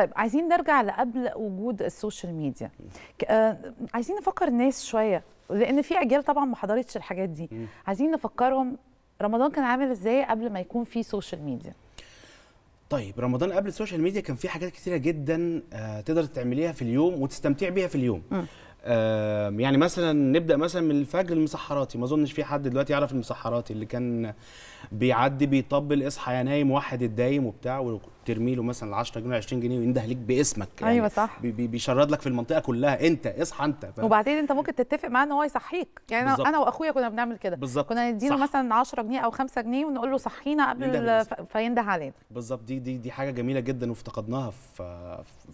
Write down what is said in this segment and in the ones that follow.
طيب عايزين نرجع لقبل وجود السوشيال ميديا آه، عايزين نفكر الناس شويه لان في اجيال طبعا ما حضرتش الحاجات دي عايزين نفكرهم رمضان كان عامل ازاي قبل ما يكون في سوشيال ميديا طيب رمضان قبل السوشيال ميديا كان في حاجات كتيره جدا آه، تقدر تعمليها في اليوم وتستمتع بيها في اليوم م. يعني مثلا نبدا مثلا من الفجر المسحراتي ما اظنش في حد دلوقتي يعرف المسحراتي اللي كان بيعدي بيطبل اصحى يا نايم واحد الدايم وبتاع وترمي له مثلا 10 جنيه 20 جنيه وينده ليك باسمك يعني ايوه صح بي بيشرد لك في المنطقه كلها انت اصحى انت ف... وبعدين انت ممكن تتفق معاه ان هو يصحيك يعني بالزبط. انا واخويا كنا بنعمل كده بالظبط كنا نديله مثلا 10 جنيه او 5 جنيه ونقول له صحينا قبل ال... فينده علينا بالظبط دي دي دي حاجه جميله جدا وافتقدناها في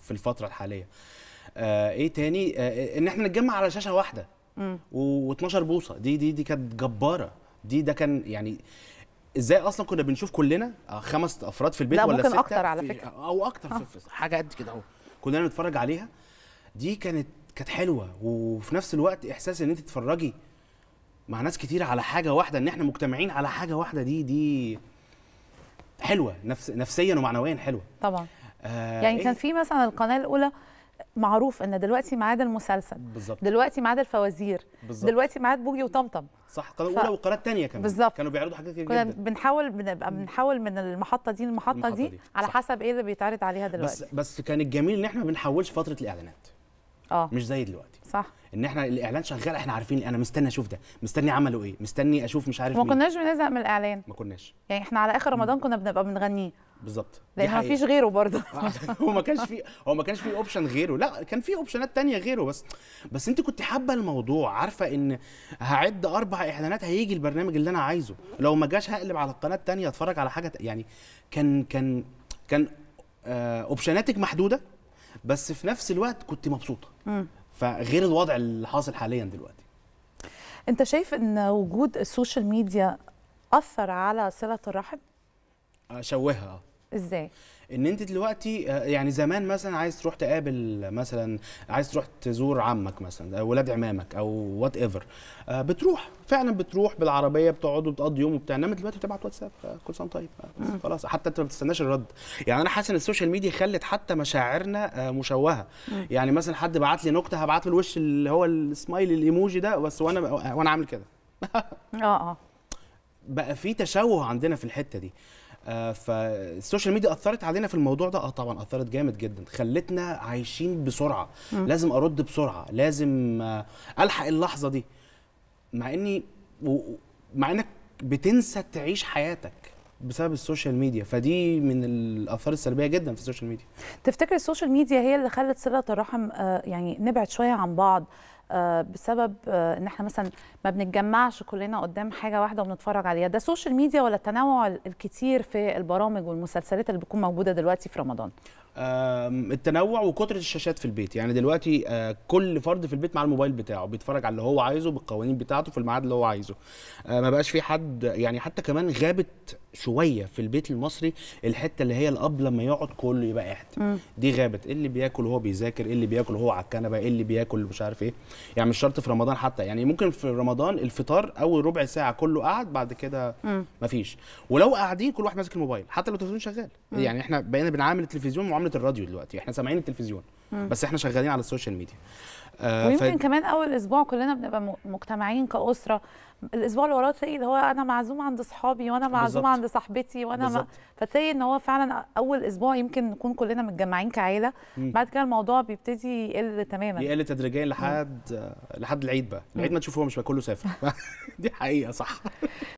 في الفتره الحاليه آه ايه تاني آه،, آه ان احنا نتجمع على شاشه واحده و12 بوصه دي دي دي كانت جباره دي ده كان يعني ازاي اصلا كنا بنشوف كلنا آه، خمس افراد في البيت لا ولا ممكن ستة اكتر على فكره او اكتر آه. في حاجه قد كده اهو كلنا بنتفرج عليها دي كانت كانت حلوه وفي نفس الوقت احساس ان انت تتفرجي مع ناس كتير على حاجه واحده ان احنا مجتمعين على حاجه واحده دي دي حلوه نفس نفسيا ومعنويا حلوه طبعا آه يعني إيه؟ كان في مثلا القناه الاولى معروف ان دلوقتي ميعاد المسلسل بالظبط دلوقتي ميعاد الفوازير بالزبط. دلوقتي ميعاد بوجي وطمطم صح قناه ف... اولى وقناه ثانيه كمان بالظبط كانوا بيعرضوا حاجات كتير جدا بنحاول بنبقى بنحول من المحطه دي للمحطه دي, دي على صح. حسب ايه اللي بيتعرض عليها دلوقتي بس بس كان الجميل ان احنا ما بنحولش فتره الاعلانات اه مش زي دلوقتي صح ان احنا الاعلان شغال احنا عارفين انا مستني اشوف ده مستني عمله ايه مستني اشوف مش عارف ما كناش بنزهق من الاعلان ما كناش يعني احنا على اخر رمضان كنا بنبقى بنغنيه بالظبط لان ما فيش غيره برضه آه، هو ما كانش في هو ما كانش في اوبشن غيره لا كان في اوبشنات تانية غيره بس بس انت كنت حابه الموضوع عارفه ان هعد اربع اعلانات هيجي البرنامج اللي انا عايزه لو ما جاش هقلب على القناه التانية اتفرج على حاجه يعني كان كان كان اوبشناتك آه، محدوده بس في نفس الوقت كنت مبسوطه فغير الوضع اللي حاصل حاليا دلوقتي انت شايف ان وجود السوشيال ميديا اثر على صله الرحم آه، شوهها ازاي ان انت دلوقتي آه، يعني زمان مثلا عايز تروح تقابل مثلا عايز تروح تزور عمك مثلا او آه، ولاد عمامك او وات ايفر آه، بتروح فعلا بتروح بالعربيه بتقعد وتقضي يوم وبتاع انما دلوقتي بتبعت واتساب كل سنه طيب خلاص حتى انت ما بتستناش الرد يعني انا حاسس ان السوشيال ميديا خلت حتى مشاعرنا مشوهه يعني مثلا حد بعت لي نكته هبعت له الوش اللي هو السمايل الايموجي ده بس وانا وانا عامل كده اه اه بقى في تشوه عندنا في الحته دي آه، فالسوشيال ميديا اثرت علينا في الموضوع ده اه طبعا اثرت جامد جدا خلتنا عايشين بسرعه م. لازم ارد بسرعه لازم آه، الحق اللحظه دي مع اني و... مع انك بتنسى تعيش حياتك بسبب السوشيال ميديا فدي من الاثار السلبيه جدا في السوشيال ميديا تفتكر السوشيال ميديا هي اللي خلت صله الرحم آه، يعني نبعد شويه عن بعض آه، بسبب آه، ان احنا مثلا ما بنتجمعش كلنا قدام حاجه واحده وبنتفرج عليها ده سوشيال ميديا ولا التنوع الكتير في البرامج والمسلسلات اللي بتكون موجوده دلوقتي في رمضان التنوع وكثره الشاشات في البيت يعني دلوقتي آه، كل فرد في البيت مع الموبايل بتاعه بيتفرج على اللي هو عايزه بالقوانين بتاعته في الميعاد اللي هو عايزه آه، ما بقاش في حد يعني حتى كمان غابت شويه في البيت المصري الحته اللي هي الاب لما يقعد كله يبقى قاعد دي غابت إيه اللي بياكل وهو بيذاكر إيه اللي بياكل وهو على الكنبه إيه اللي بياكل مش عارف ايه يعني مش شرط في رمضان حتى يعني ممكن في رمضان الفطار اول ربع ساعه كله قعد بعد كده مفيش ولو قاعدين كل واحد ماسك الموبايل حتى لو التلفزيون شغال يعني احنا بقينا بنعامل التلفزيون معامله عمله الراديو دلوقتي احنا سامعين التلفزيون بس احنا شغالين على السوشيال ميديا آه ويمكن ف... كمان اول اسبوع كلنا بنبقى مجتمعين كاسره الاسبوع اللي وراه تلاقي اللي هو انا معزوم عند اصحابي وانا معزومه عند صاحبتي وانا ما... فتلاقي ان هو فعلا اول اسبوع يمكن نكون كلنا متجمعين كعيله بعد كده الموضوع بيبتدي يقل تماما يقل تدريجيا لحد لحد العيد بقى العيد ما مش بقى كله سافر دي حقيقه صح